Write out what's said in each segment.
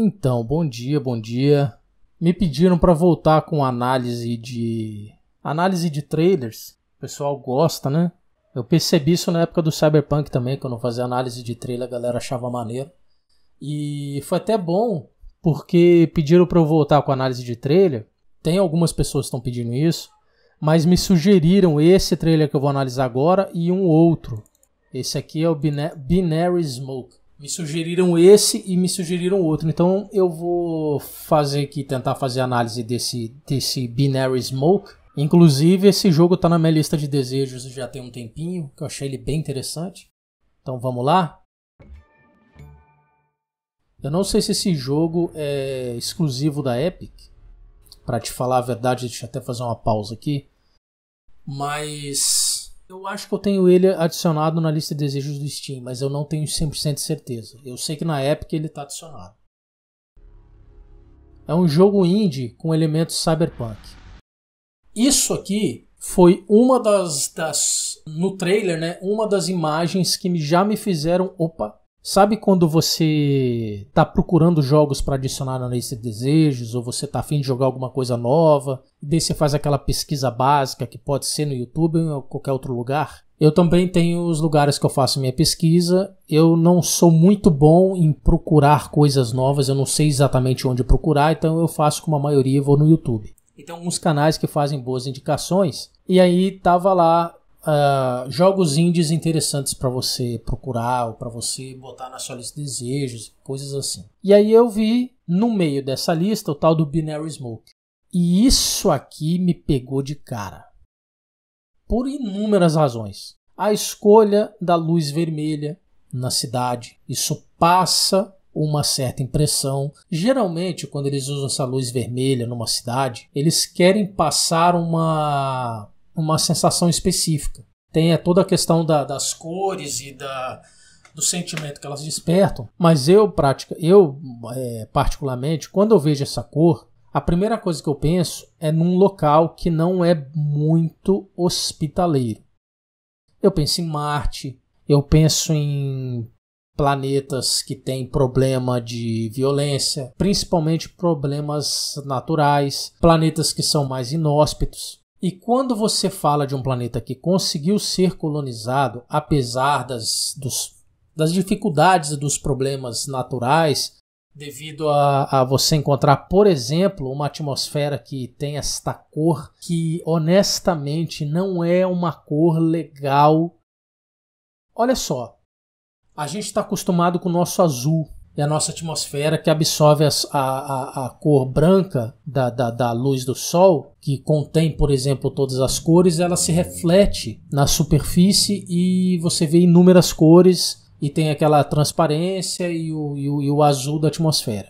Então, bom dia, bom dia. Me pediram para voltar com análise de análise de trailers. O pessoal gosta, né? Eu percebi isso na época do Cyberpunk também, quando eu não fazia análise de trailer, a galera achava maneiro. E foi até bom, porque pediram para eu voltar com análise de trailer. Tem algumas pessoas que estão pedindo isso, mas me sugeriram esse trailer que eu vou analisar agora e um outro. Esse aqui é o Binary Smoke. Me sugeriram esse e me sugeriram outro. Então eu vou fazer aqui, tentar fazer análise desse, desse Binary Smoke. Inclusive, esse jogo está na minha lista de desejos já tem um tempinho, que eu achei ele bem interessante. Então vamos lá? Eu não sei se esse jogo é exclusivo da Epic. Para te falar a verdade, deixa eu até fazer uma pausa aqui. Mas eu acho que eu tenho ele adicionado na lista de desejos do Steam, mas eu não tenho 100% de certeza. Eu sei que na Epic ele está adicionado. É um jogo indie com elementos cyberpunk. Isso aqui foi uma das, das no trailer, né? Uma das imagens que já me fizeram, opa, Sabe quando você está procurando jogos para adicionar na lista de desejos, ou você está afim de jogar alguma coisa nova, e daí você faz aquela pesquisa básica que pode ser no YouTube ou qualquer outro lugar? Eu também tenho os lugares que eu faço minha pesquisa. Eu não sou muito bom em procurar coisas novas, eu não sei exatamente onde procurar, então eu faço como a maioria, vou no YouTube. Então, uns canais que fazem boas indicações. E aí tava lá uh, jogos indies interessantes para você procurar ou para você botar na sua lista de desejos, coisas assim. E aí eu vi no meio dessa lista o tal do Binary Smoke. E isso aqui me pegou de cara. Por inúmeras razões. A escolha da luz vermelha na cidade. Isso passa uma certa impressão. Geralmente, quando eles usam essa luz vermelha numa cidade, eles querem passar uma uma sensação específica. Tem é, toda a questão da, das cores e da, do sentimento que elas despertam, mas eu, prática, eu é, particularmente, quando eu vejo essa cor, a primeira coisa que eu penso é num local que não é muito hospitaleiro. Eu penso em Marte, eu penso em planetas que têm problema de violência, principalmente problemas naturais, planetas que são mais inóspitos. E quando você fala de um planeta que conseguiu ser colonizado, apesar das, dos, das dificuldades e dos problemas naturais, devido a, a, você encontrar, por exemplo, uma atmosfera que tem esta cor que honestamente não é uma cor legal. Olha só, a gente está acostumado com o nosso azul, e a nossa atmosfera que absorve a, a, a cor branca da, da, da, luz do Sol, que contém, por exemplo, todas as cores, ela se reflete na superfície e você vê inúmeras cores e tem aquela transparência e o, e o, e o azul da atmosfera.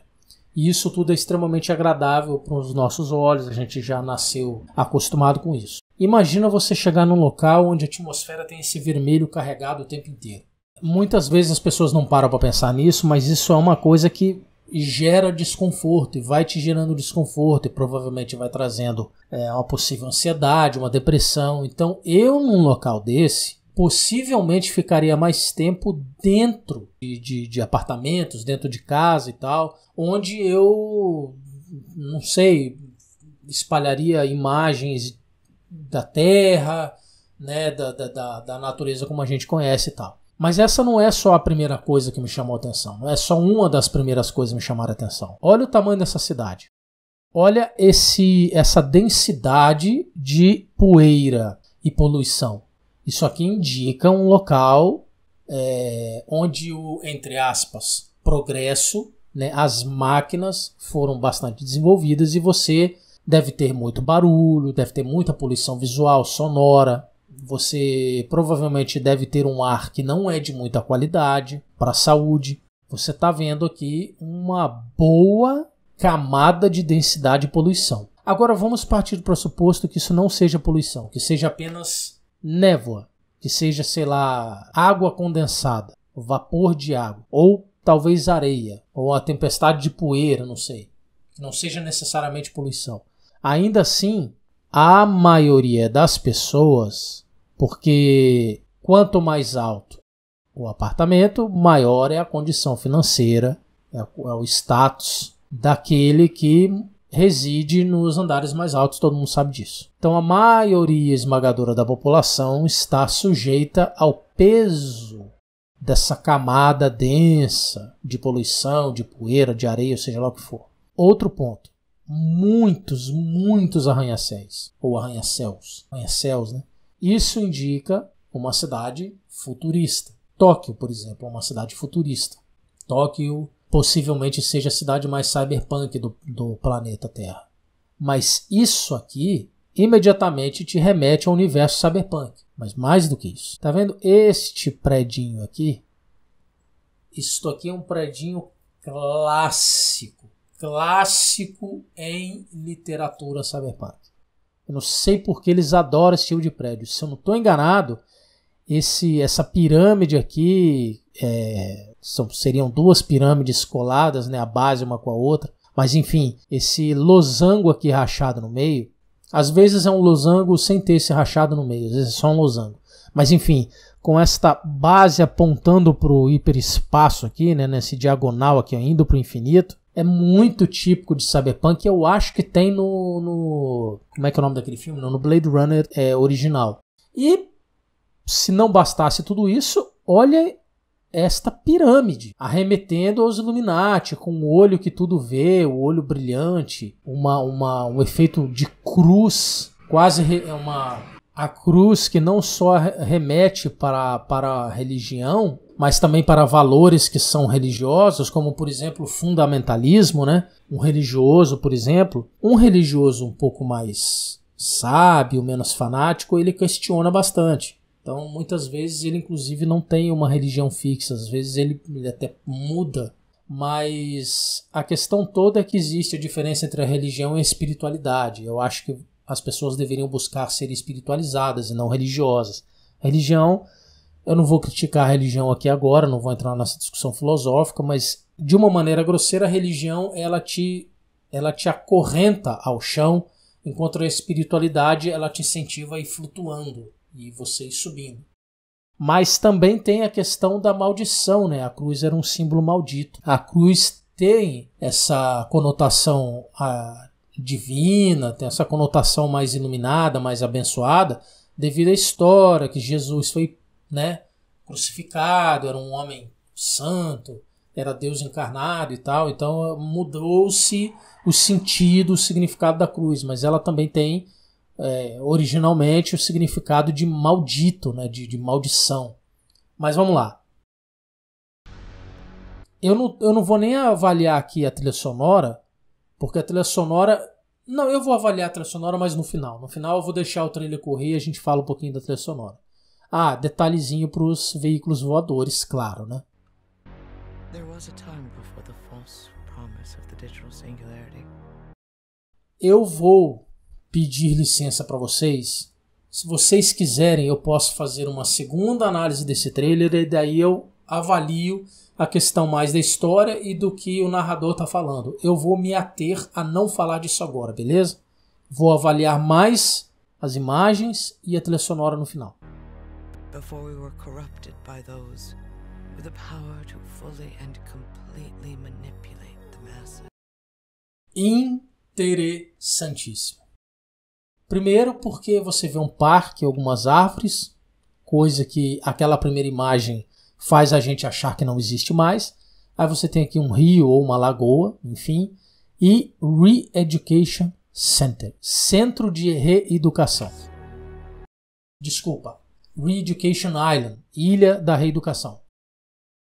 E isso tudo é extremamente agradável para os nossos olhos, a gente já nasceu acostumado com isso. Imagina você chegar num local onde a atmosfera tem esse vermelho carregado o tempo inteiro. Muitas vezes as pessoas não param para pensar nisso, mas isso é uma coisa que gera desconforto e vai te gerando desconforto e provavelmente vai trazendo é, uma possível ansiedade, uma depressão. Então, eu num local desse, possivelmente ficaria mais tempo dentro de, de, de apartamentos, dentro de casa e tal, onde eu, não sei, espalharia imagens da terra, né, da, da, da natureza como a gente conhece e tal. Mas essa não é só a primeira coisa que me chamou a atenção, não é só uma das primeiras coisas que me chamaram a atenção. Olha o tamanho dessa cidade. Olha esse essa densidade de poeira e poluição. Isso aqui indica um local é, onde o, entre aspas, progresso, né, as máquinas foram bastante desenvolvidas e você deve ter muito barulho, deve ter muita poluição visual, sonora, você provavelmente deve ter um ar que não é de muita qualidade para a saúde. Você está vendo aqui uma boa camada de densidade e poluição. Agora vamos partir do pressuposto que isso não seja poluição, que seja apenas névoa, que seja, sei lá, água condensada, vapor de água, ou talvez areia, ou a tempestade de poeira, não sei. Que não seja necessariamente poluição. Ainda assim, a maioria das pessoas porque quanto mais alto o apartamento, maior é a condição financeira, é, é o status daquele que reside nos andares mais altos, todo mundo sabe disso. Então a maioria esmagadora da população está sujeita ao peso dessa camada densa de poluição, de poeira, de areia, seja lá o que for. Outro ponto. Muitos, muitos arranha-céus, ou arranha-céus, arranha-céus, né? Isso indica uma cidade futurista. Tóquio, por exemplo, é uma cidade futurista. Tóquio possivelmente seja a cidade mais cyberpunk do, do planeta Terra. Mas isso aqui imediatamente te remete ao universo cyberpunk. Mas mais do que isso. Tá vendo este predinho aqui? Isso aqui é um predinho clássico. Clássico em literatura cyberpunk. Eu não sei porque eles adoram esse tipo de prédio. Se eu não estou enganado, esse, essa pirâmide aqui é, são, seriam duas pirâmides coladas, né, a base uma com a outra. Mas enfim, esse losango aqui rachado no meio, às vezes é um losango sem ter esse rachado no meio, às vezes é só um losango. Mas enfim, com esta base apontando para o hiperespaço aqui, né, nesse diagonal aqui, indo para o infinito, é muito típico de cyberpunk. Eu acho que tem no, no como é que é o nome daquele filme? no Blade Runner é, original. E se não bastasse tudo isso, olha esta pirâmide arremetendo aos Illuminati, com o olho que tudo vê, o olho brilhante, uma, uma, um efeito de cruz, quase é uma a cruz que não só remete para, para a religião, mas também para valores que são religiosos, como por exemplo o fundamentalismo, né? Um religioso, por exemplo, um religioso um pouco mais sábio, menos fanático, ele questiona bastante. Então, muitas vezes ele inclusive não tem uma religião fixa, às vezes ele, ele até muda mas a questão toda é que existe a diferença entre a religião e a espiritualidade. Eu acho que as pessoas deveriam buscar ser espiritualizadas e não religiosas. A religião eu não vou criticar a religião aqui agora, não vou entrar nessa discussão filosófica, mas de uma maneira grosseira, a religião ela te, ela te acorrenta ao chão, enquanto a espiritualidade ela te incentiva a ir flutuando e você ir subindo. Mas também tem a questão da maldição, né? A cruz era um símbolo maldito. A cruz tem essa conotação ah, divina, tem essa conotação mais iluminada, mais abençoada, devido à história que Jesus foi né? Crucificado, era um homem santo, era Deus encarnado e tal. Então mudou-se o sentido, o significado da cruz, mas ela também tem é, originalmente o significado de maldito, né? De, de maldição. Mas vamos lá. Eu não, eu não vou nem avaliar aqui a trilha sonora, porque a trilha sonora. Não, eu vou avaliar a trilha sonora, mas no final. No final eu vou deixar o trailer correr e a gente fala um pouquinho da trilha sonora. Ah, detalhezinho para os veículos voadores, claro, né? Eu vou pedir licença para vocês. Se vocês quiserem, eu posso fazer uma segunda análise desse trailer e daí eu avalio a questão mais da história e do que o narrador está falando. Eu vou me ater a não falar disso agora, beleza? Vou avaliar mais as imagens e a trilha sonora no final before we were corrupted by those with the power to fully and completely manipulate the masses. Interessantíssimo. Primeiro, porque você vê um parque, algumas árvores, coisa que aquela primeira imagem faz a gente achar que não existe mais. Aí você tem aqui um rio ou uma lagoa, enfim, e Re-Education Center Centro de Reeducação. Desculpa, Reeducation Island, Ilha da Reeducação.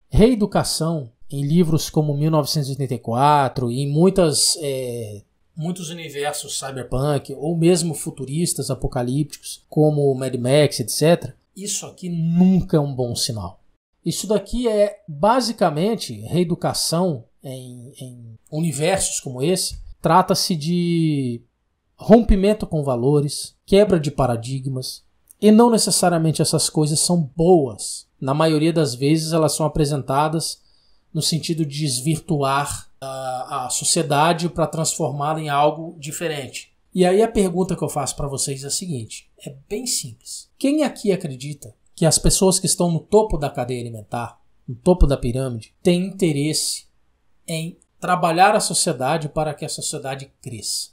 Reeducação, em livros como 1984 e em muitas, é, muitos universos cyberpunk ou mesmo futuristas apocalípticos como Mad Max, etc., isso aqui nunca é um bom sinal. Isso daqui é basicamente reeducação em, em universos como esse. Trata-se de rompimento com valores, quebra de paradigmas, e não necessariamente essas coisas são boas. Na maioria das vezes, elas são apresentadas no sentido de desvirtuar a, a sociedade para transformá-la em algo diferente. E aí a pergunta que eu faço para vocês é a seguinte: é bem simples. Quem aqui acredita que as pessoas que estão no topo da cadeia alimentar, no topo da pirâmide, têm interesse em trabalhar a sociedade para que a sociedade cresça?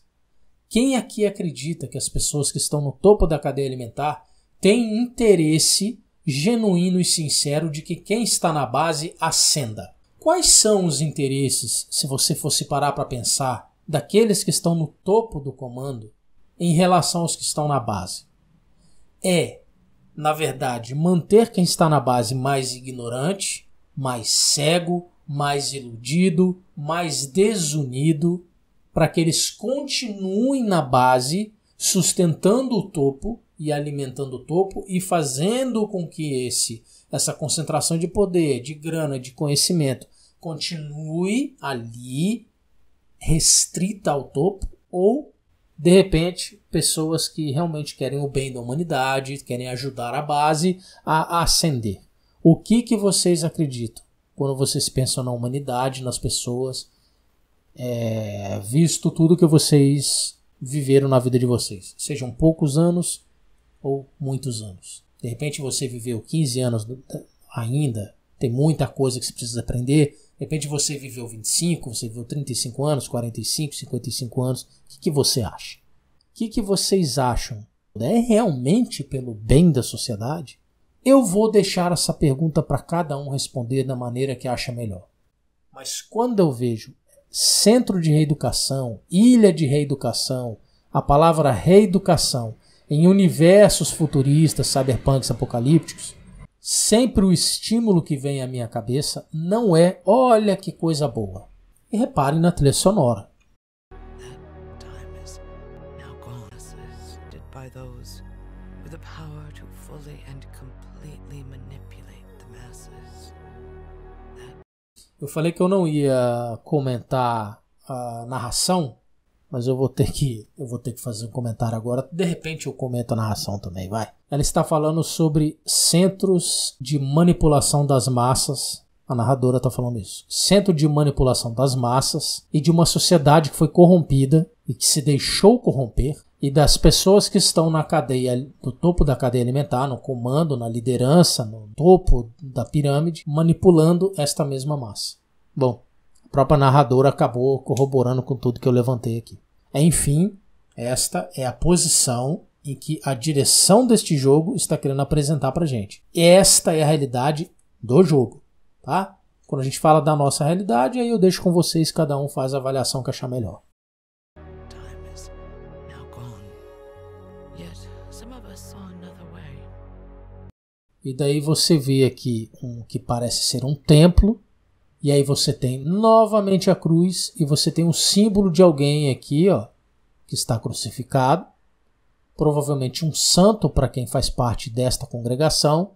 Quem aqui acredita que as pessoas que estão no topo da cadeia alimentar tem interesse genuíno e sincero de que quem está na base ascenda. Quais são os interesses, se você fosse parar para pensar, daqueles que estão no topo do comando em relação aos que estão na base? É, na verdade, manter quem está na base mais ignorante, mais cego, mais iludido, mais desunido, para que eles continuem na base, sustentando o topo e alimentando o topo e fazendo com que esse essa concentração de poder, de grana, de conhecimento continue ali restrita ao topo ou de repente pessoas que realmente querem o bem da humanidade, querem ajudar a base a ascender. O que que vocês acreditam quando vocês pensam na humanidade, nas pessoas, é, visto tudo que vocês viveram na vida de vocês, sejam poucos anos ou muitos anos. De repente você viveu 15 anos ainda, tem muita coisa que você precisa aprender. De repente você viveu 25, você viveu 35 anos, 45, 55 anos. O que, que você acha? O que, que vocês acham? É realmente pelo bem da sociedade? Eu vou deixar essa pergunta para cada um responder da maneira que acha melhor. Mas quando eu vejo centro de reeducação, ilha de reeducação, a palavra reeducação em universos futuristas, cyberpunks, apocalípticos, sempre o estímulo que vem à minha cabeça não é olha que coisa boa. E reparem na trilha sonora. Eu falei que eu não ia comentar a narração, mas eu vou ter que eu vou ter que fazer um comentário agora. De repente eu comento a narração também, vai. Ela está falando sobre centros de manipulação das massas. A narradora está falando isso. Centro de manipulação das massas e de uma sociedade que foi corrompida e que se deixou corromper e das pessoas que estão na cadeia, no topo da cadeia alimentar, no comando, na liderança, no topo da pirâmide, manipulando esta mesma massa. Bom, própria narradora acabou corroborando com tudo que eu levantei aqui. É, enfim, esta é a posição em que a direção deste jogo está querendo apresentar para gente. Esta é a realidade do jogo, tá? Quando a gente fala da nossa realidade, aí eu deixo com vocês, cada um faz a avaliação que achar melhor. E daí você vê aqui um que parece ser um templo, e aí você tem novamente a cruz e você tem um símbolo de alguém aqui, ó, que está crucificado, provavelmente um santo para quem faz parte desta congregação,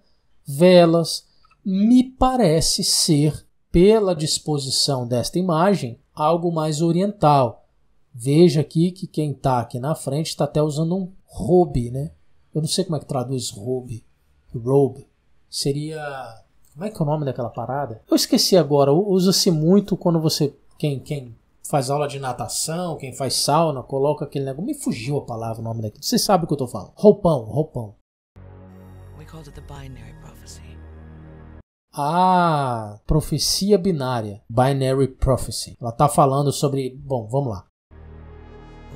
velas, me parece ser, pela disposição desta imagem, algo mais oriental. Veja aqui que quem está aqui na frente está até usando um robe, né? Eu não sei como é que traduz robe. Robe seria como é que é o nome daquela parada? Eu esqueci agora. Usa-se muito quando você. Quem, quem faz aula de natação, quem faz sauna, coloca aquele negócio. Me fugiu a palavra, o nome daquilo. Vocês sabem o que eu tô falando. Roupão, roupão. Ah, profecia binária. Binary prophecy. Ela tá falando sobre. Bom, vamos lá.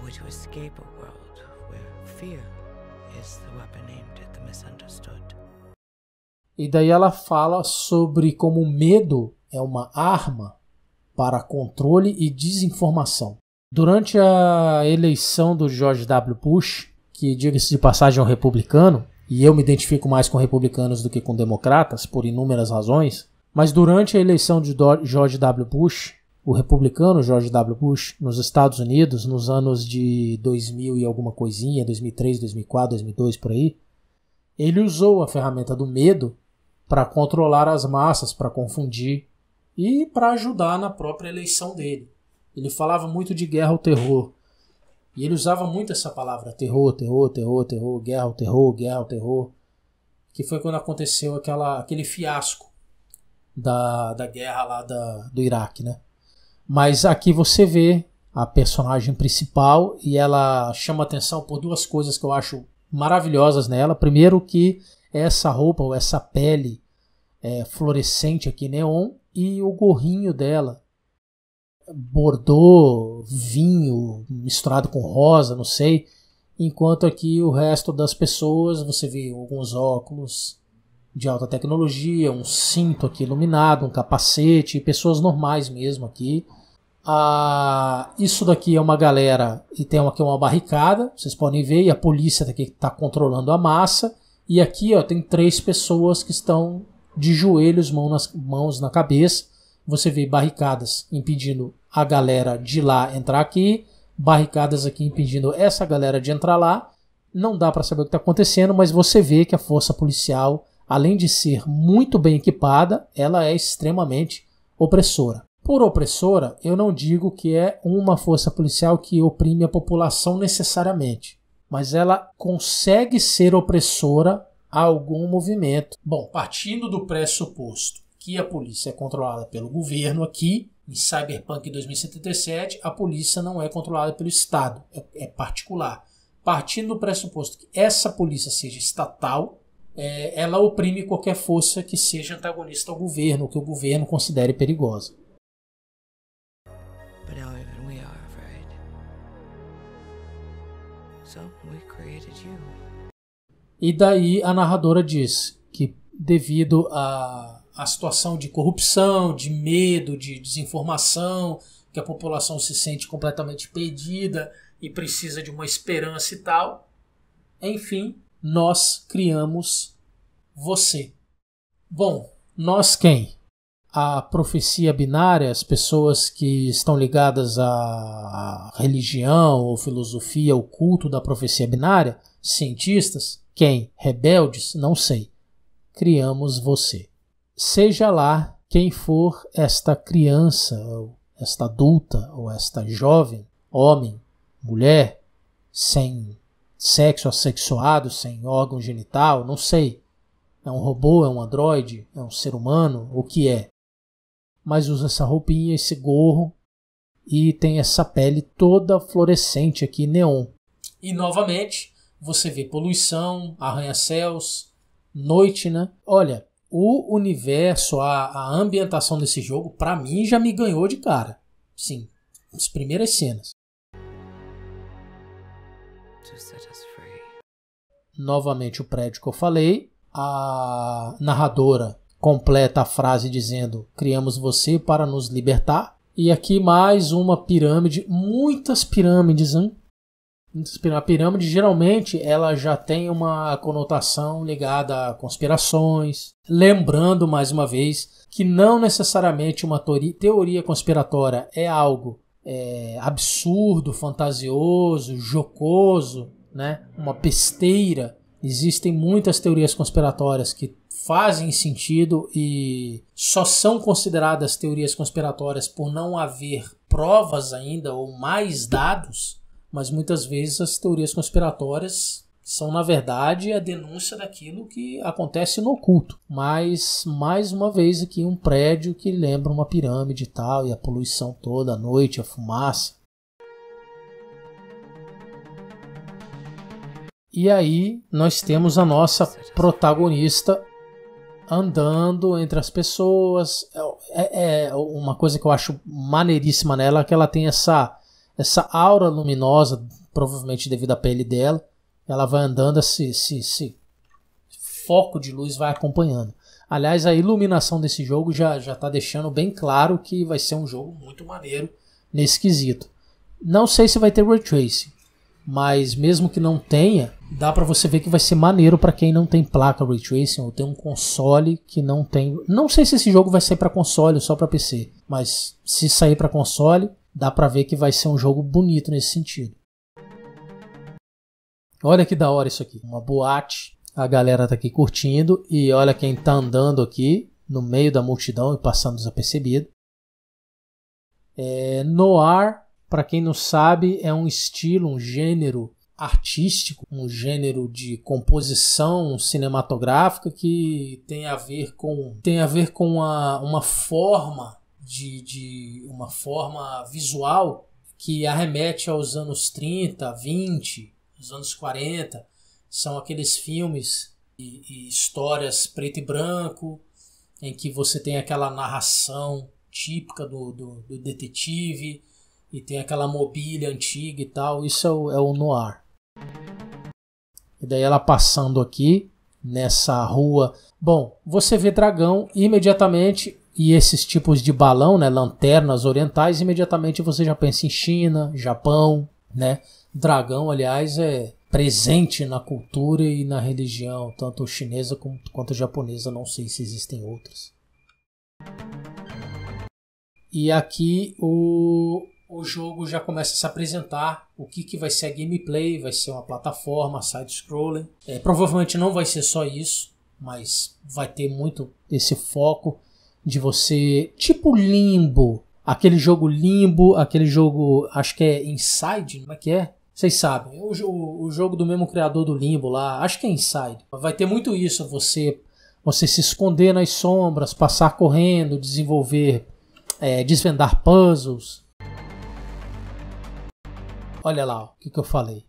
Or to escape a E daí ela fala sobre como o medo é uma arma para controle e desinformação. Durante a eleição do George W. Bush, que diga-se de passagem é um republicano, e eu me identifico mais com republicanos do que com democratas, por inúmeras razões, mas durante a eleição de George W. Bush, o republicano George W. Bush, nos Estados Unidos, nos anos de 2000 e alguma coisinha, 2003, 2004, 2002, por aí, ele usou a ferramenta do medo para controlar as massas, para confundir e para ajudar na própria eleição dele. Ele falava muito de guerra ao terror. E ele usava muito essa palavra terror, terror, terror, terror, guerra ao terror, guerra ao terror, que foi quando aconteceu aquela, aquele fiasco da, da guerra lá da, do Iraque, né? Mas aqui você vê a personagem principal e ela chama atenção por duas coisas que eu acho maravilhosas nela. Primeiro que essa roupa ou essa pele é, fluorescente aqui, neon, e o gorrinho dela, bordô, vinho misturado com rosa, não sei. Enquanto aqui o resto das pessoas, você vê alguns óculos de alta tecnologia, um cinto aqui iluminado, um capacete, pessoas normais mesmo aqui. Ah, isso daqui é uma galera e tem aqui uma barricada, vocês podem ver, e a polícia está tá controlando a massa. E aqui ó, tem três pessoas que estão de joelhos, mão nas, mãos na cabeça. Você vê barricadas impedindo a galera de lá entrar aqui, barricadas aqui impedindo essa galera de entrar lá. Não dá para saber o que está acontecendo, mas você vê que a força policial, além de ser muito bem equipada, ela é extremamente opressora. Por opressora, eu não digo que é uma força policial que oprime a população necessariamente, mas ela consegue ser opressora algum movimento. Bom, partindo do pressuposto que a polícia é controlada pelo governo aqui, em Cyberpunk 2077, a polícia não é controlada pelo Estado, é, é particular. Partindo do pressuposto que essa polícia seja estatal, é, ela oprime qualquer força que seja antagonista ao governo, que o governo considere perigosa. E daí a narradora diz que, devido à a, a, situação de corrupção, de medo, de desinformação, que a população se sente completamente perdida e precisa de uma esperança e tal, enfim, nós criamos você. Bom, nós quem? A profecia binária, as pessoas que estão ligadas à religião ou filosofia, o culto da profecia binária, cientistas, quem? Rebeldes? Não sei. Criamos você. Seja lá quem for esta criança, ou esta adulta, ou esta jovem, homem, mulher, sem sexo assexuado, sem órgão genital, não sei. É um robô, é um androide, é um ser humano, o que é? Mas usa essa roupinha, esse gorro e tem essa pele toda fluorescente aqui, neon. E novamente, você vê poluição, arranha-céus, noite, né? Olha, o universo, a, a ambientação desse jogo, para mim já me ganhou de cara. Sim, as primeiras cenas. Novamente o prédio que eu falei. A narradora completa a frase dizendo: Criamos você para nos libertar. E aqui mais uma pirâmide, muitas pirâmides, hein? A pirâmide geralmente ela já tem uma conotação ligada a conspirações, lembrando mais uma vez que não necessariamente uma teoria conspiratória é algo é, absurdo, fantasioso, jocoso, né? uma besteira. Existem muitas teorias conspiratórias que fazem sentido e só são consideradas teorias conspiratórias por não haver provas ainda ou mais dados mas muitas vezes as teorias conspiratórias são, na verdade, a denúncia daquilo que acontece no oculto. Mas, mais uma vez, aqui um prédio que lembra uma pirâmide e tal, e a poluição toda, a noite, a fumaça. E aí nós temos a nossa protagonista andando entre as pessoas. É, é, é uma coisa que eu acho maneiríssima nela, que ela tem essa essa aura luminosa, provavelmente devido à pele dela, ela vai andando, esse, esse, esse foco de luz vai acompanhando. Aliás, a iluminação desse jogo já já está deixando bem claro que vai ser um jogo muito maneiro nesse quesito. Não sei se vai ter ray tracing, mas mesmo que não tenha, dá para você ver que vai ser maneiro para quem não tem placa ray tracing ou tem um console que não tem. Não sei se esse jogo vai sair para console ou só para PC, mas se sair para console, dá para ver que vai ser um jogo bonito nesse sentido. Olha que da hora isso aqui, uma boate. A galera tá aqui curtindo e olha quem tá andando aqui no meio da multidão e passando desapercebido. É, noir, para quem não sabe, é um estilo, um gênero artístico, um gênero de composição cinematográfica que tem a ver com tem a ver com uma, uma forma de, de uma forma visual que arremete aos anos 30, 20, os anos 40. São aqueles filmes e, e histórias preto e branco, em que você tem aquela narração típica do, do, do, detetive e tem aquela mobília antiga e tal. Isso é o, é o noir. E daí ela passando aqui nessa rua. Bom, você vê dragão imediatamente e esses tipos de balão, né, lanternas orientais, imediatamente você já pensa em China, Japão, né? Dragão, aliás, é presente na cultura e na religião, tanto chinesa quanto japonesa, não sei se existem outras. E aqui o, o jogo já começa a se apresentar, o que, que vai ser a gameplay, vai ser uma plataforma, side-scrolling. É, provavelmente não vai ser só isso, mas vai ter muito esse foco de você, tipo Limbo, aquele jogo Limbo, aquele jogo, acho que é Inside, como é que é? Vocês sabem, o, o, o jogo do mesmo criador do Limbo lá, acho que é Inside. Vai ter muito isso, você você se esconder nas sombras, passar correndo, desenvolver, é, desvendar puzzles. Olha lá o que, que eu falei.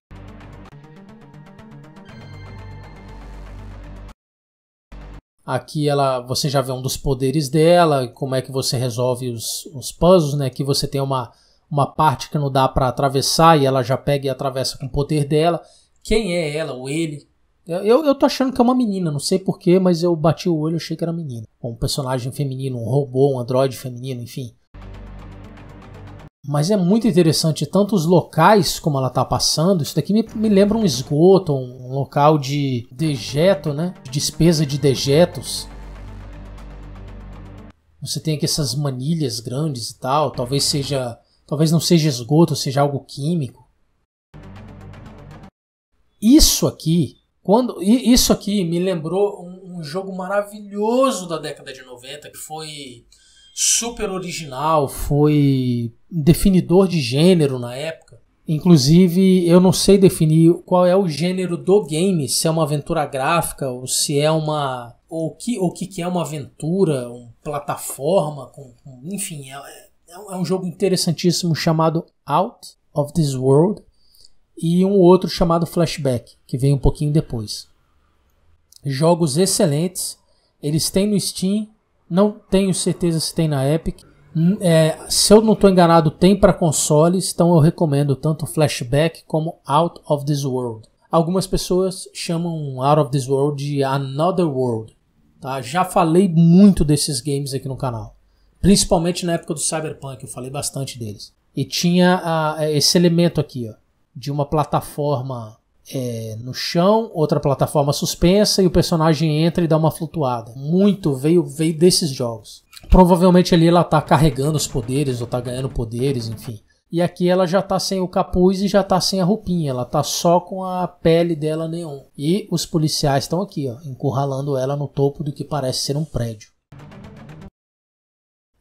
Aqui ela, você já vê um dos poderes dela, como é que você resolve os, os puzzles, né? Aqui você tem uma, uma parte que não dá para atravessar e ela já pega e atravessa com o poder dela. Quem é ela ou ele? Eu, eu tô achando que é uma menina, não sei porquê, mas eu bati o olho e achei que era menina. Um personagem feminino, um robô, um androide feminino, enfim. Mas é muito interessante, tanto os locais como ela tá passando. Isso daqui me, me lembra um esgoto, um, local de dejeto, né? Despesa de dejetos. Você tem aqui essas manilhas grandes e tal. Talvez seja. Talvez não seja esgoto, seja algo químico. Isso aqui. Quando, isso aqui me lembrou um, um jogo maravilhoso da década de 90 que foi super original, foi definidor de gênero na época. Inclusive, eu não sei definir qual é o gênero do game, se é uma aventura gráfica ou se é uma ou que o que, que é uma aventura, uma plataforma, com, com enfim, é, é, é, um jogo interessantíssimo chamado Out of This World e um outro chamado Flashback, que vem um pouquinho depois. Jogos excelentes, eles têm no Steam, não tenho certeza se tem na Epic. É, se eu não estou enganado, tem para consoles, então eu recomendo tanto Flashback como Out of This World. Algumas pessoas chamam Out of This World de Another World. Tá? Já falei muito desses games aqui no canal, principalmente na época do Cyberpunk, eu falei bastante deles. E tinha ah, esse elemento aqui, ó, de uma plataforma é, no chão, outra plataforma suspensa e o personagem entra e dá uma flutuada. Muito veio, veio desses jogos. Provavelmente ali ela tá carregando os poderes ou tá ganhando poderes, enfim. E aqui ela já tá sem o capuz e já tá sem a roupinha, ela tá só com a pele dela neon. E os policiais estão aqui, ó, encurralando ela no topo do que parece ser um prédio.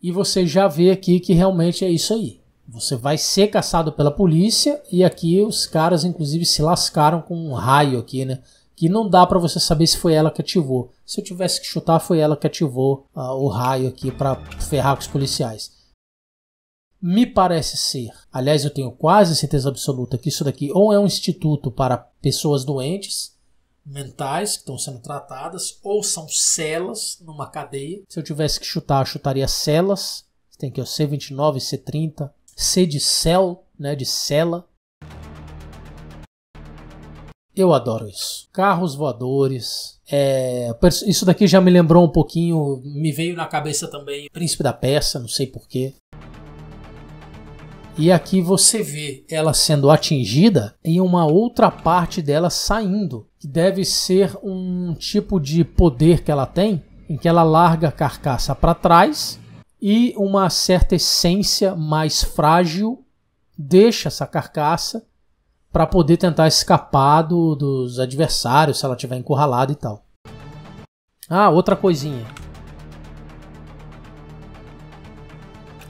E você já vê aqui que realmente é isso aí. Você vai ser caçado pela polícia e aqui os caras inclusive se lascaram com um raio aqui, né? Que não dá para você saber se foi ela que ativou. Se eu tivesse que chutar, foi ela que ativou uh, o raio aqui para ferrar com os policiais. Me parece ser. Aliás, eu tenho quase certeza absoluta que isso daqui ou é um instituto para pessoas doentes mentais que estão sendo tratadas, ou são celas numa cadeia. Se eu tivesse que chutar, eu chutaria celas. Tem que ser C29, C30, C de céu, né, de cela. Eu adoro isso. Carros voadores. É... isso daqui já me lembrou um pouquinho, me veio na cabeça também Príncipe da Peça, não sei porquê. E aqui você vê ela sendo atingida e uma outra parte dela saindo, que deve ser um tipo de poder que ela tem, em que ela larga a carcaça para trás e uma certa essência mais frágil deixa essa carcaça para poder tentar escapar do, dos adversários se ela tiver encurralada e tal. Ah, outra coisinha.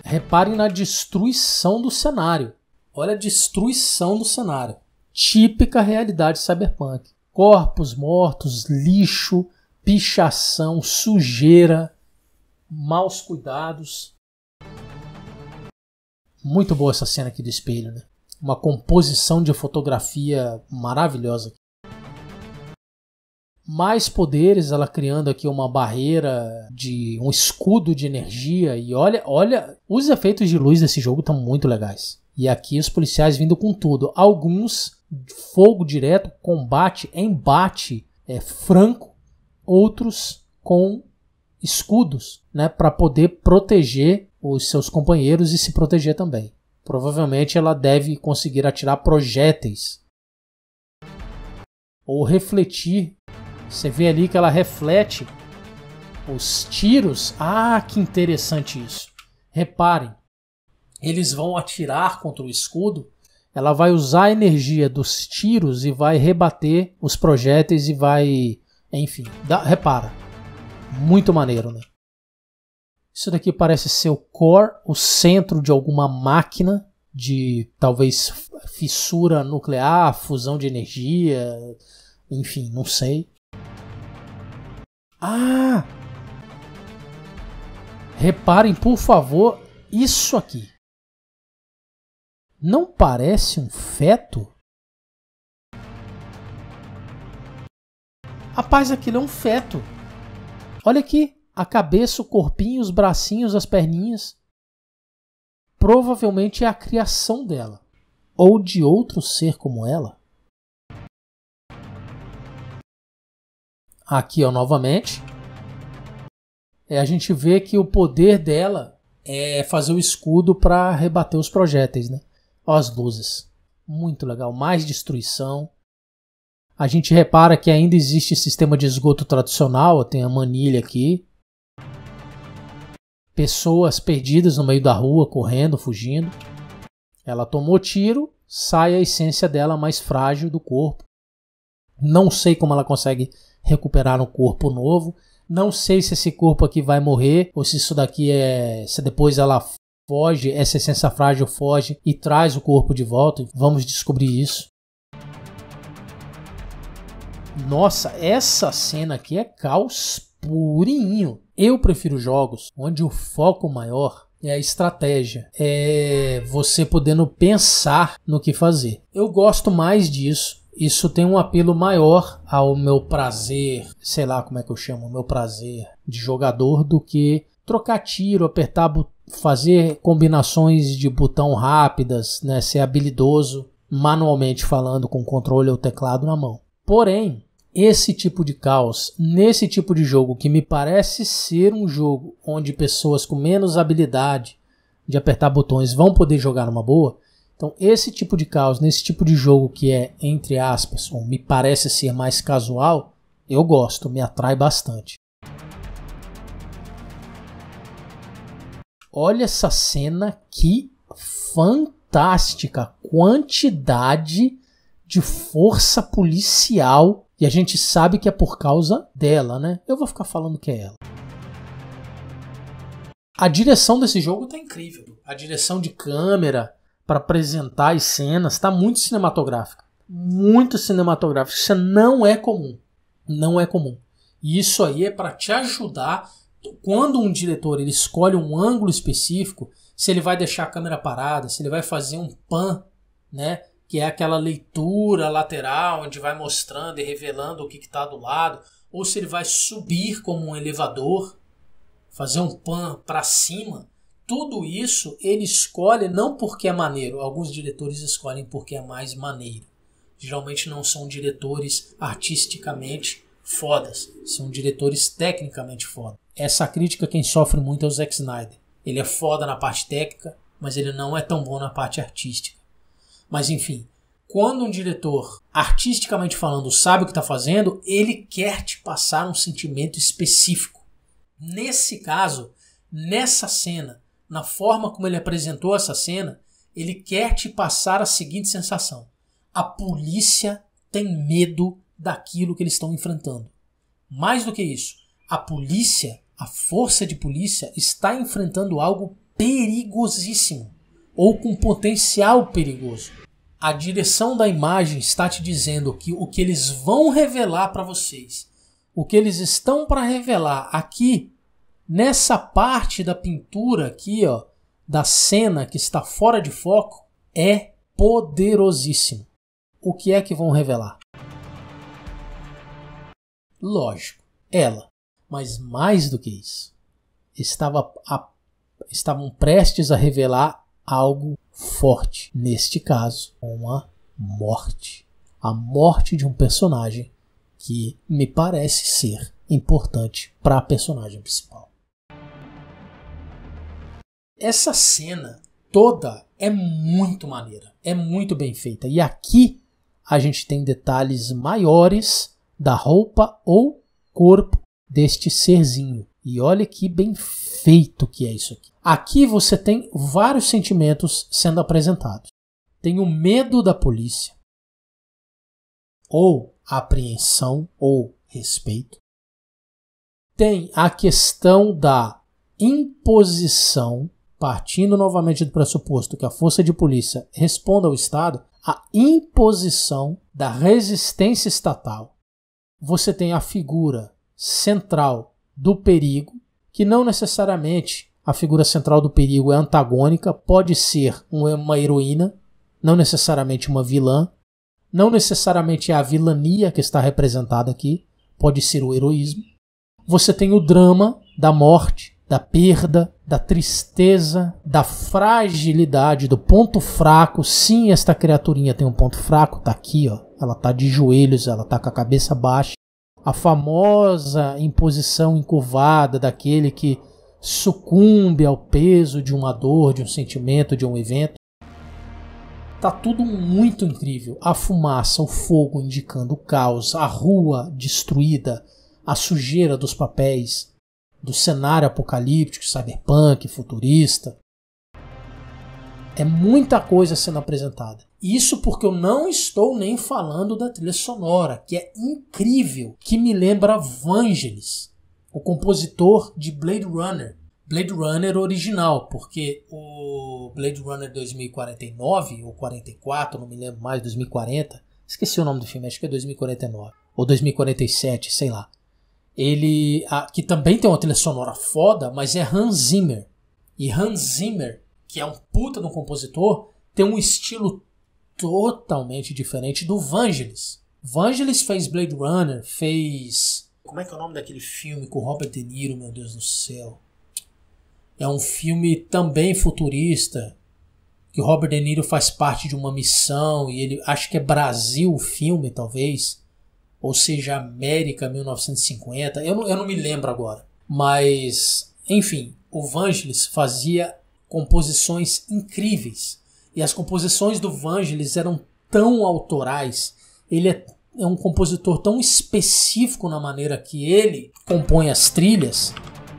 Reparem na destruição do cenário. Olha a destruição do cenário. Típica realidade cyberpunk. Corpos mortos, lixo, pichação, sujeira, maus cuidados. Muito boa essa cena aqui do espelho, né? Uma composição de fotografia maravilhosa. Mais poderes, ela criando aqui uma barreira de um escudo de energia e olha, olha, os efeitos de luz desse jogo estão muito legais. E aqui os policiais vindo com tudo. Alguns fogo direto, combate, embate é, franco, outros com escudos, né, para poder proteger os seus companheiros e se proteger também. Provavelmente ela deve conseguir atirar projéteis ou refletir. Você vê ali que ela reflete os tiros. Ah, que interessante isso. Reparem, eles vão atirar contra o escudo. Ela vai usar a energia dos tiros e vai rebater os projéteis e vai, enfim, dá, repara, muito maneiro, né? Isso daqui parece ser o core, o centro de alguma máquina de talvez fissura nuclear, fusão de energia, enfim, não sei. Ah! Reparem, por favor, isso aqui. Não parece um feto? Rapaz, aquilo é um feto. Olha aqui, a cabeça, o corpinho, os bracinhos, as perninhas. Provavelmente é a criação dela ou de outro ser como ela. Aqui ó, novamente, é, a gente vê que o poder dela é fazer o escudo para rebater os projéteis, né? Ó, as luzes, muito legal, mais destruição. A gente repara que ainda existe sistema de esgoto tradicional, tem a manilha aqui. Pessoas perdidas no meio da rua, correndo, fugindo. Ela tomou tiro, sai a essência dela mais frágil do corpo. Não sei como ela consegue recuperar um corpo novo. Não sei se esse corpo aqui vai morrer ou se isso daqui é. Se depois ela foge, essa essência frágil foge e traz o corpo de volta. Vamos descobrir isso. Nossa, essa cena aqui é caos purinho. Eu prefiro jogos onde o foco maior é a estratégia, é você podendo pensar no que fazer. Eu gosto mais disso. Isso tem um apelo maior ao meu prazer, sei lá como é que eu chamo, meu prazer de jogador do que trocar tiro, apertar, fazer combinações de botão rápidas, né, ser habilidoso manualmente falando com o controle ou teclado na mão. Porém, esse tipo de caos, nesse tipo de jogo que me parece ser um jogo onde pessoas com menos habilidade de apertar botões vão poder jogar numa boa. Então, esse tipo de caos, nesse tipo de jogo que é, entre aspas, ou me parece ser mais casual, eu gosto, me atrai bastante. Olha essa cena que fantástica! Quantidade de força policial e a gente sabe que é por causa dela, né? Eu vou ficar falando que é ela. A direção desse jogo tá incrível. A direção de câmera para apresentar as cenas tá muito cinematográfica. Muito cinematográfica. Isso não é comum. Não é comum. E isso aí é para te ajudar quando um diretor ele escolhe um ângulo específico, se ele vai deixar a câmera parada, se ele vai fazer um pan, né? que é aquela leitura lateral, onde vai mostrando e revelando o que está do lado, ou se ele vai subir como um elevador, fazer um pan para cima. Tudo isso ele escolhe não porque é maneiro, alguns diretores escolhem porque é mais maneiro. Geralmente não são diretores artisticamente fodas, são diretores tecnicamente fodas. Essa crítica quem sofre muito é o Zack Snyder. Ele é foda na parte técnica, mas ele não é tão bom na parte artística. Mas enfim, quando um diretor, artisticamente falando, sabe o que está fazendo, ele quer te passar um sentimento específico. Nesse caso, nessa cena, na forma como ele apresentou essa cena, ele quer te passar a seguinte sensação: a polícia tem medo daquilo que eles estão enfrentando. Mais do que isso, a polícia, a força de polícia, está enfrentando algo perigosíssimo ou com potencial perigoso a direção da imagem está te dizendo que o que eles vão revelar para vocês, o que eles estão para revelar aqui nessa parte da pintura aqui, ó, da cena que está fora de foco, é poderosíssimo. O que é que vão revelar? Lógico, ela, mas mais do que isso. Estava a, estavam prestes a revelar algo forte, neste caso, uma morte. A morte de um personagem que me parece ser importante para a personagem principal. Essa cena toda é muito maneira, é muito bem feita. E aqui a gente tem detalhes maiores da roupa ou corpo deste serzinho. E olha que bem feito que é isso aqui. Aqui você tem vários sentimentos sendo apresentados. Tem o medo da polícia, ou apreensão, ou respeito. Tem a questão da imposição, partindo novamente do pressuposto que a força de polícia responda ao Estado, a imposição da resistência estatal. Você tem a figura central do perigo, que não necessariamente a figura central do perigo é antagônica, pode ser uma heroína, não necessariamente uma vilã, não necessariamente é a vilania que está representada aqui, pode ser o heroísmo. Você tem o drama da morte, da perda, da tristeza, da fragilidade, do ponto fraco. Sim, esta criaturinha tem um ponto fraco, tá aqui, ó. Ela tá de joelhos, ela tá com a cabeça baixa a famosa imposição encurvada daquele que sucumbe ao peso de uma dor, de um sentimento, de um evento. Tá tudo muito incrível. A fumaça, o fogo indicando o caos, a rua destruída, a sujeira dos papéis, do cenário apocalíptico, cyberpunk, futurista. É muita coisa sendo apresentada. Isso porque eu não estou nem falando da trilha sonora, que é incrível, que me lembra Vangelis, o compositor de Blade Runner. Blade Runner original, porque o Blade Runner 2049 ou 44, não me lembro mais, 2040, esqueci o nome do filme, acho que é 2049 ou 2047, sei lá. Ele, a, que também tem uma trilha sonora foda, mas é Hans Zimmer. E Hans Zimmer, que é um puta do compositor, tem um estilo totalmente diferente do Vangelis. Vangelis fez Blade Runner, fez. Como é que é o nome daquele filme com Robert De Niro, meu Deus do céu? É um filme também futurista, que Robert De Niro faz parte de uma missão e ele acho que é Brasil o filme, talvez, ou seja, América 1950. Eu não, eu não me lembro agora, mas enfim, o Vangelis fazia composições incríveis e as composições do Vangelis eram tão autorais, ele é, é um compositor tão específico na maneira que ele compõe as trilhas,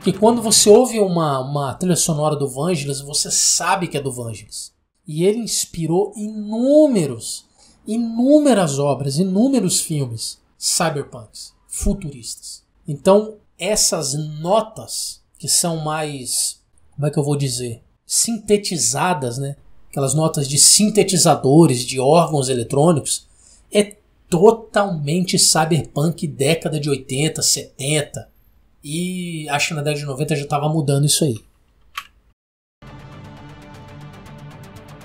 que quando você ouve uma, uma trilha sonora do Vangelis, você sabe que é do Vangelis. E ele inspirou inúmeros, inúmeras obras, inúmeros filmes cyberpunks, futuristas. Então, essas notas que são mais, como é que eu vou dizer, sintetizadas, né? aquelas notas de sintetizadores, de órgãos eletrônicos, é totalmente cyberpunk década de 80, 70. E acho que na década de 90 já estava mudando isso aí.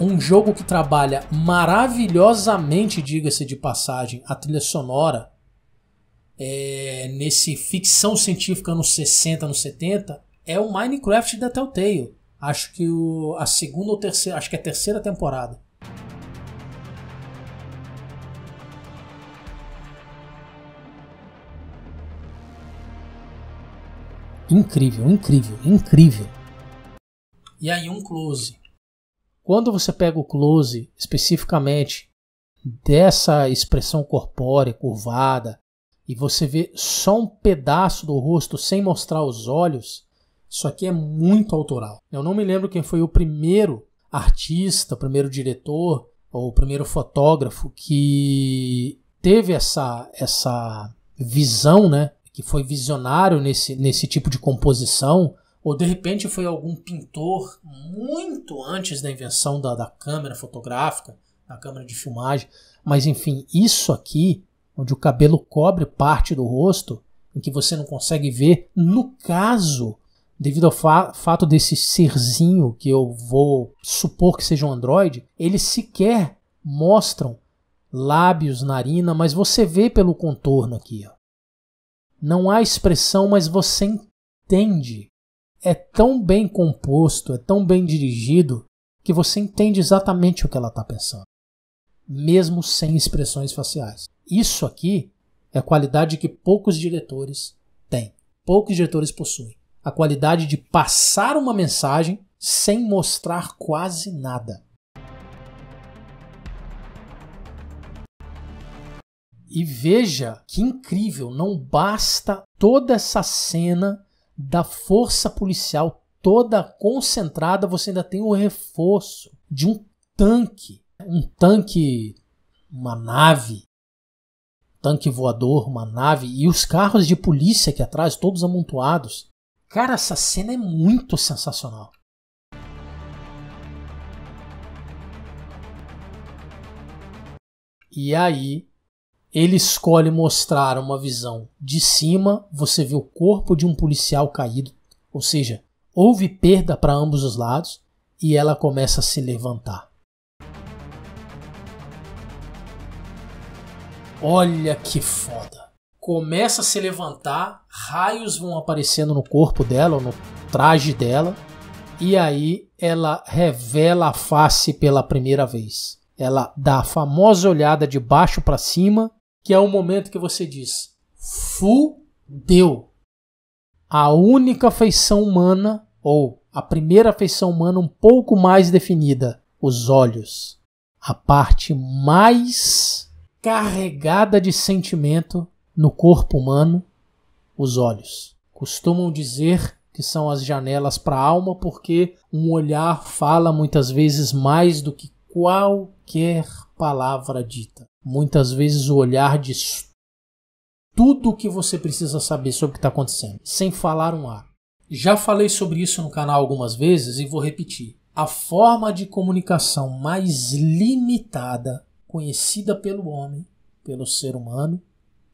Um jogo que trabalha maravilhosamente, diga-se de passagem, a trilha sonora é, nesse ficção científica anos 60, anos 70, é o Minecraft da Telltale acho que o, a segunda ou terceira, acho que é a terceira temporada. Incrível, incrível, incrível. E aí um close. Quando você pega o close especificamente dessa expressão corpórea curvada e você vê só um pedaço do rosto sem mostrar os olhos, isso aqui é muito autoral. Eu não me lembro quem foi o primeiro artista, o primeiro diretor ou o primeiro fotógrafo que teve essa, essa visão, né? Que foi visionário nesse, nesse tipo de composição. Ou de repente foi algum pintor muito antes da invenção da, da câmera fotográfica, da câmera de filmagem. Mas enfim, isso aqui, onde o cabelo cobre parte do rosto, em que você não consegue ver, no caso devido ao fa fato desse serzinho, que eu vou supor que seja um androide, eles sequer mostram lábios, narina, mas você vê pelo contorno aqui. Ó. Não há expressão, mas você entende. É tão bem composto, é tão bem dirigido, que você entende exatamente o que ela está pensando, mesmo sem expressões faciais. Isso aqui é qualidade que poucos diretores têm, poucos diretores possuem a qualidade de passar uma mensagem sem mostrar quase nada. E veja que incrível, não basta toda essa cena da força policial toda concentrada, você ainda tem o reforço de um tanque, um tanque, uma nave, tanque voador, uma nave e os carros de polícia aqui atrás, todos amontoados. Cara, essa cena é muito sensacional. E aí, ele escolhe mostrar uma visão de cima, você vê o corpo de um policial caído, ou seja, houve perda para ambos os lados, e ela começa a se levantar. Olha que foda! começa a se levantar, raios vão aparecendo no corpo dela, ou no traje dela, e aí ela revela a face pela primeira vez. Ela dá a famosa olhada de baixo para cima, que é o momento que você diz: fudeu. A única feição humana, ou a primeira feição humana um pouco mais definida, os olhos. A parte mais carregada de sentimento no corpo humano, os olhos. Costumam dizer que são as janelas para a alma, porque um olhar fala muitas vezes mais do que qualquer palavra dita. Muitas vezes o olhar diz tudo o que você precisa saber sobre o que está acontecendo, sem falar um ar. Já falei sobre isso no canal algumas vezes e vou repetir. A forma de comunicação mais limitada conhecida pelo homem, pelo ser humano,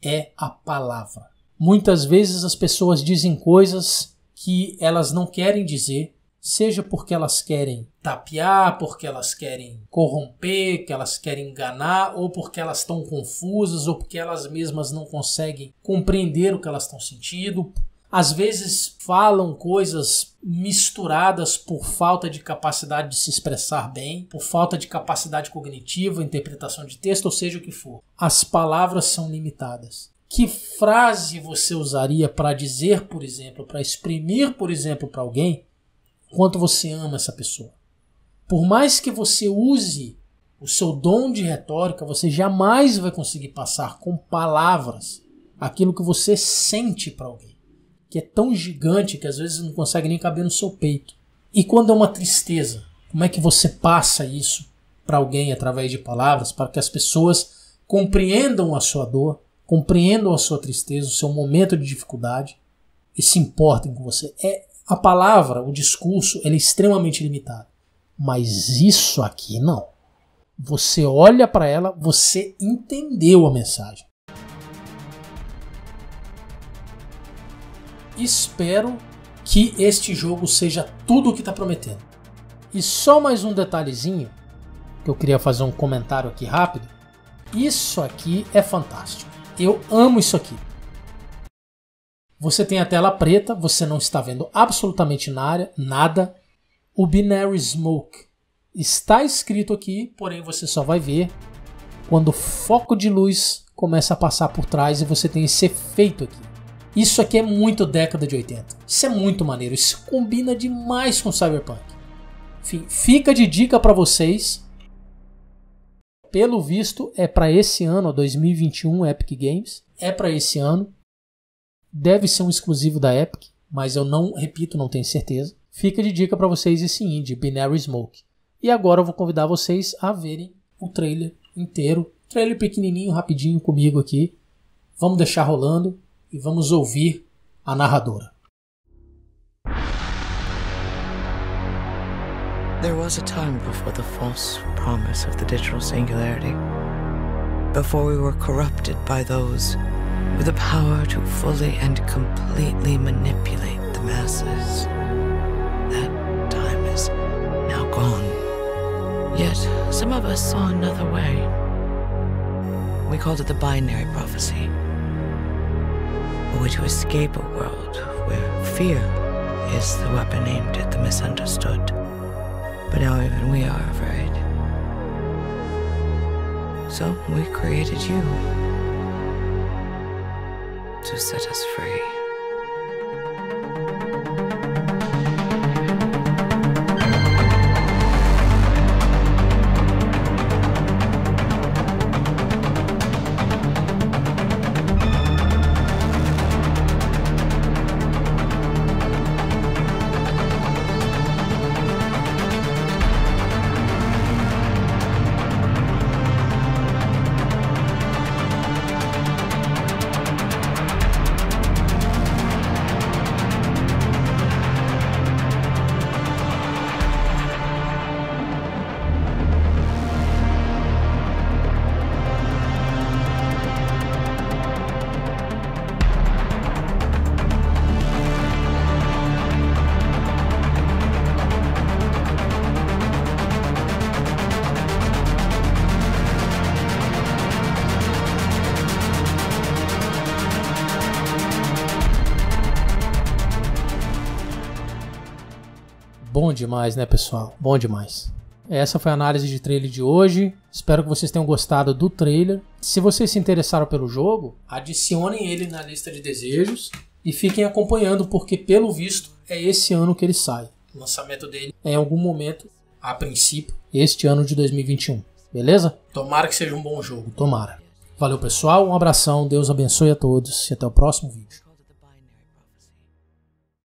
é a palavra. Muitas vezes as pessoas dizem coisas que elas não querem dizer, seja porque elas querem tapiar, porque elas querem corromper, que elas querem enganar, ou porque elas estão confusas, ou porque elas mesmas não conseguem compreender o que elas estão sentindo. Às vezes falam coisas misturadas por falta de capacidade de se expressar bem, por falta de capacidade cognitiva, interpretação de texto, ou seja o que for. As palavras são limitadas. Que frase você usaria para dizer, por exemplo, para exprimir, por exemplo, para alguém quanto você ama essa pessoa? Por mais que você use o seu dom de retórica, você jamais vai conseguir passar com palavras aquilo que você sente para alguém que é tão gigante que às vezes não consegue nem caber no seu peito. E quando é uma tristeza, como é que você passa isso para alguém através de palavras, para que as pessoas compreendam a sua dor, compreendam a sua tristeza, o seu momento de dificuldade e se importem com você? É a palavra, o discurso, ele é extremamente limitado. Mas isso aqui não. Você olha para ela, você entendeu a mensagem. espero que este jogo seja tudo o que está prometendo. E só mais um detalhezinho que eu queria fazer um comentário aqui rápido. Isso aqui é fantástico. Eu amo isso aqui. Você tem a tela preta, você não está vendo absolutamente nada. O Binary Smoke está escrito aqui, porém você só vai ver quando o foco de luz começa a passar por trás e você tem esse efeito aqui. Isso aqui é muito década de 80. Isso é muito maneiro. Isso combina demais com Cyberpunk. Enfim, fica de dica para vocês. Pelo visto, é para esse ano, 2021, Epic Games. É para esse ano. Deve ser um exclusivo da Epic, mas eu não, repito, não tenho certeza. Fica de dica para vocês esse indie, Binary Smoke. E agora eu vou convidar vocês a verem o trailer inteiro. Trailer pequenininho, rapidinho comigo aqui. Vamos deixar rolando e vamos ouvir a narradora. There was a time before the false promise of the digital singularity, before we were corrupted by those with the power to fully and completely manipulate the masses. That time is now gone. Yet, some of us saw another way. We called it the binary prophecy or to escape a world where fear is the weapon aimed at the misunderstood. But now even we are afraid. So we created you to set us free. demais, né, pessoal? Bom demais. Essa foi a análise de trailer de hoje. Espero que vocês tenham gostado do trailer. Se vocês se interessaram pelo jogo, adicionem ele na lista de desejos e fiquem acompanhando, porque pelo visto é esse ano que ele sai. O lançamento dele é em algum momento, a princípio, este ano de 2021. Beleza? Tomara que seja um bom jogo. Tomara. Valeu, pessoal. Um abração. Deus abençoe a todos e até o próximo vídeo.